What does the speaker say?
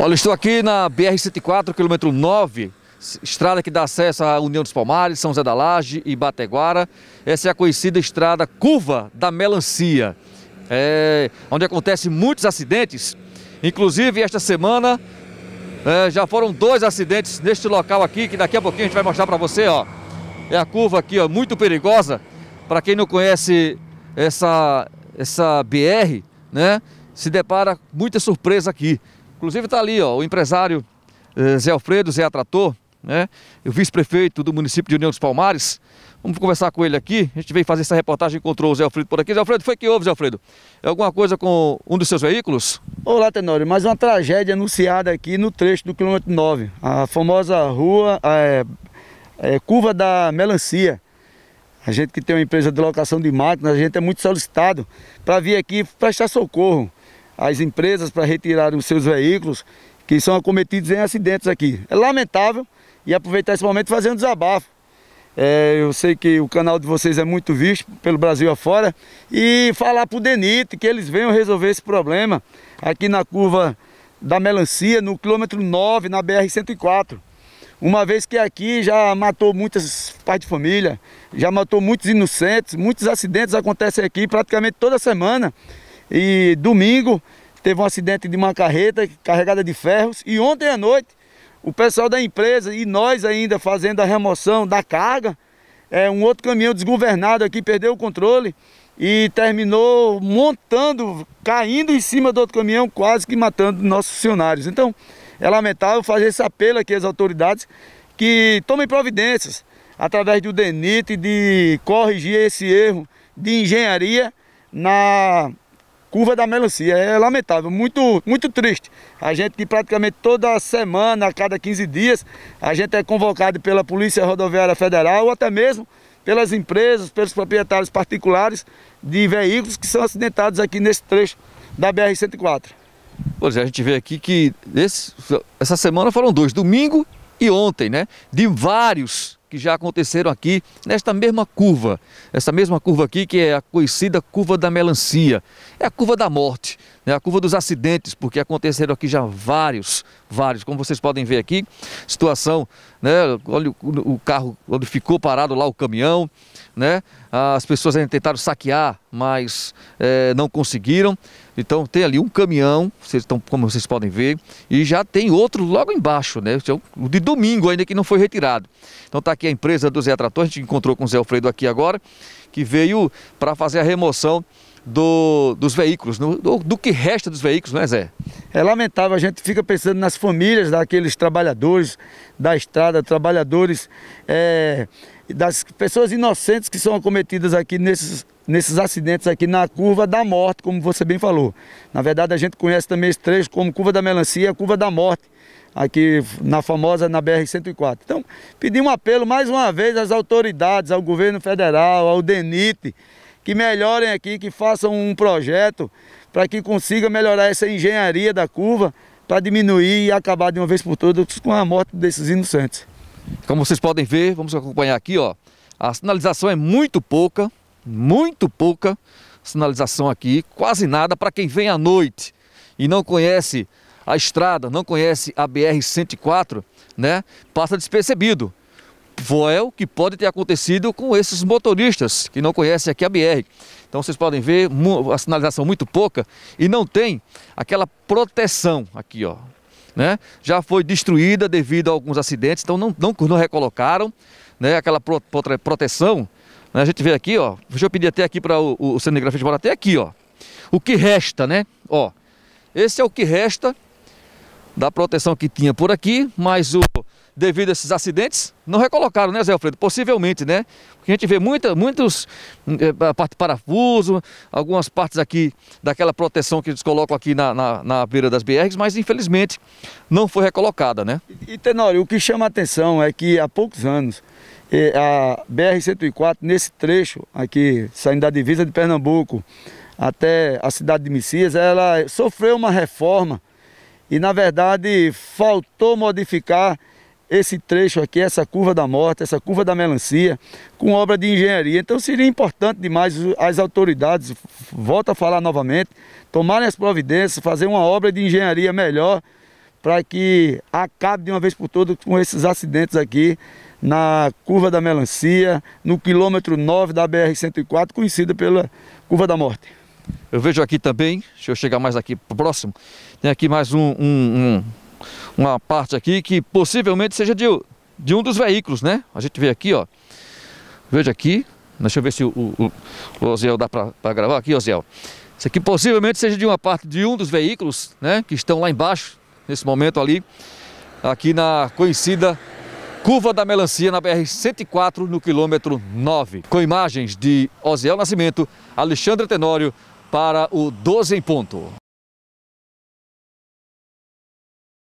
Olha, estou aqui na BR-104, quilômetro 9, estrada que dá acesso à União dos Palmares, São Zé da Laje e Bateguara. Essa é a conhecida estrada Curva da Melancia, é, onde acontecem muitos acidentes. Inclusive, esta semana é, já foram dois acidentes neste local aqui, que daqui a pouquinho a gente vai mostrar para você. Ó. É a curva aqui, ó, muito perigosa. Para quem não conhece essa, essa BR, né, se depara muita surpresa aqui. Inclusive está ali ó, o empresário eh, Zé Alfredo, Zé Atrator, né? o vice-prefeito do município de União dos Palmares. Vamos conversar com ele aqui. A gente veio fazer essa reportagem, encontrou o Zé Alfredo por aqui. Zé Alfredo, foi que houve, Zé Alfredo? É alguma coisa com um dos seus veículos? Olá, Tenório. Mais uma tragédia anunciada aqui no trecho do quilômetro 9. A famosa rua, é, é, curva da melancia. A gente que tem uma empresa de locação de máquinas, a gente é muito solicitado para vir aqui prestar socorro as empresas para retirarem os seus veículos que são acometidos em acidentes aqui. É lamentável e aproveitar esse momento fazer um desabafo. É, eu sei que o canal de vocês é muito visto pelo Brasil afora e falar para o DENIT que eles venham resolver esse problema aqui na curva da melancia, no quilômetro 9, na BR-104. Uma vez que aqui já matou muitas pais de família, já matou muitos inocentes, muitos acidentes acontecem aqui praticamente toda semana. E domingo teve um acidente de uma carreta carregada de ferros. E ontem à noite, o pessoal da empresa e nós ainda fazendo a remoção da carga, é, um outro caminhão desgovernado aqui perdeu o controle e terminou montando, caindo em cima do outro caminhão, quase que matando nossos funcionários. Então, é lamentável fazer esse apelo aqui às autoridades que tomem providências através do DENIT de corrigir esse erro de engenharia na curva da melancia. É lamentável, muito, muito triste. A gente que praticamente toda semana, a cada 15 dias, a gente é convocado pela Polícia Rodoviária Federal ou até mesmo pelas empresas, pelos proprietários particulares de veículos que são acidentados aqui nesse trecho da BR-104. Pois é, a gente vê aqui que esse, essa semana foram dois, domingo e ontem, né? De vários que já aconteceram aqui nesta mesma curva. Essa mesma curva aqui que é a conhecida curva da melancia. É a curva da morte é a curva dos acidentes, porque aconteceram aqui já vários, vários, como vocês podem ver aqui, situação, né, olha o, carro, onde ficou parado lá o caminhão, né, as pessoas tentaram saquear, mas é, não conseguiram, então tem ali um caminhão, vocês estão, como vocês podem ver, e já tem outro logo embaixo, né? É o de domingo ainda que não foi retirado. Então está aqui a empresa do Zé Trator, a gente encontrou com o Zé Alfredo aqui agora, que veio para fazer a remoção do, dos veículos, no, do, do, que resta dos veículos, não é, Zé? É lamentável, a gente fica pensando nas famílias daqueles trabalhadores da estrada, trabalhadores, é, das pessoas inocentes que são acometidas aqui nesses, nesses acidentes aqui na curva da morte, como você bem falou. Na verdade, a gente conhece também esse trecho como curva da melancia, curva da morte, aqui na famosa, na BR-104. Então, pedir um apelo mais uma vez às autoridades, ao governo federal, ao DENIT, que melhorem aqui, que façam um projeto para que consiga melhorar essa engenharia da curva para diminuir e acabar de uma vez por todas com a morte desses inocentes. Como vocês podem ver, vamos acompanhar aqui, ó. A sinalização é muito pouca, muito pouca sinalização aqui, quase nada para quem vem à noite e não conhece a estrada, não conhece a BR-104, né? Passa despercebido voel que pode ter acontecido com esses motoristas que não conhecem aqui a BR. Então vocês podem ver a sinalização muito pouca e não tem aquela proteção aqui, ó. Né? Já foi destruída devido a alguns acidentes, então não, não, não recolocaram né? aquela pro, pro, proteção. Né? A gente vê aqui, ó. Deixa eu pedir até aqui para o, o cinegrafista falar até aqui, ó. O que resta, né? Ó, esse é o que resta da proteção que tinha por aqui, mas o devido a esses acidentes, não recolocaram, né, Zé Alfredo? Possivelmente, né? Porque a gente vê muita, muitos é, parte parafuso, algumas partes aqui daquela proteção que eles colocam aqui na, na, na beira das BRs, mas infelizmente não foi recolocada, né? E, e Tenório, o que chama a atenção é que há poucos anos eh, a BR-104, nesse trecho aqui, saindo da divisa de Pernambuco até a cidade de Messias, ela sofreu uma reforma e, na verdade, faltou modificar esse trecho aqui, essa curva da morte, essa curva da melancia, com obra de engenharia. Então seria importante demais as autoridades, volto a falar novamente, tomarem as providências, fazer uma obra de engenharia melhor para que acabe de uma vez por todas com esses acidentes aqui na curva da melancia, no quilômetro 9 da BR-104, conhecida pela curva da morte. Eu vejo aqui também, deixa eu chegar mais aqui próximo, tem aqui mais um, um, um uma parte aqui que possivelmente seja de, de um dos veículos, né? A gente vê aqui, ó. Veja aqui. Deixa eu ver se o, o, o Oziel dá para gravar aqui, Oziel. Isso aqui possivelmente seja de uma parte de um dos veículos, né? Que estão lá embaixo, nesse momento ali. Aqui na conhecida Curva da Melancia na BR-104, no quilômetro 9. Com imagens de Oziel Nascimento, Alexandre Tenório para o 12 em ponto.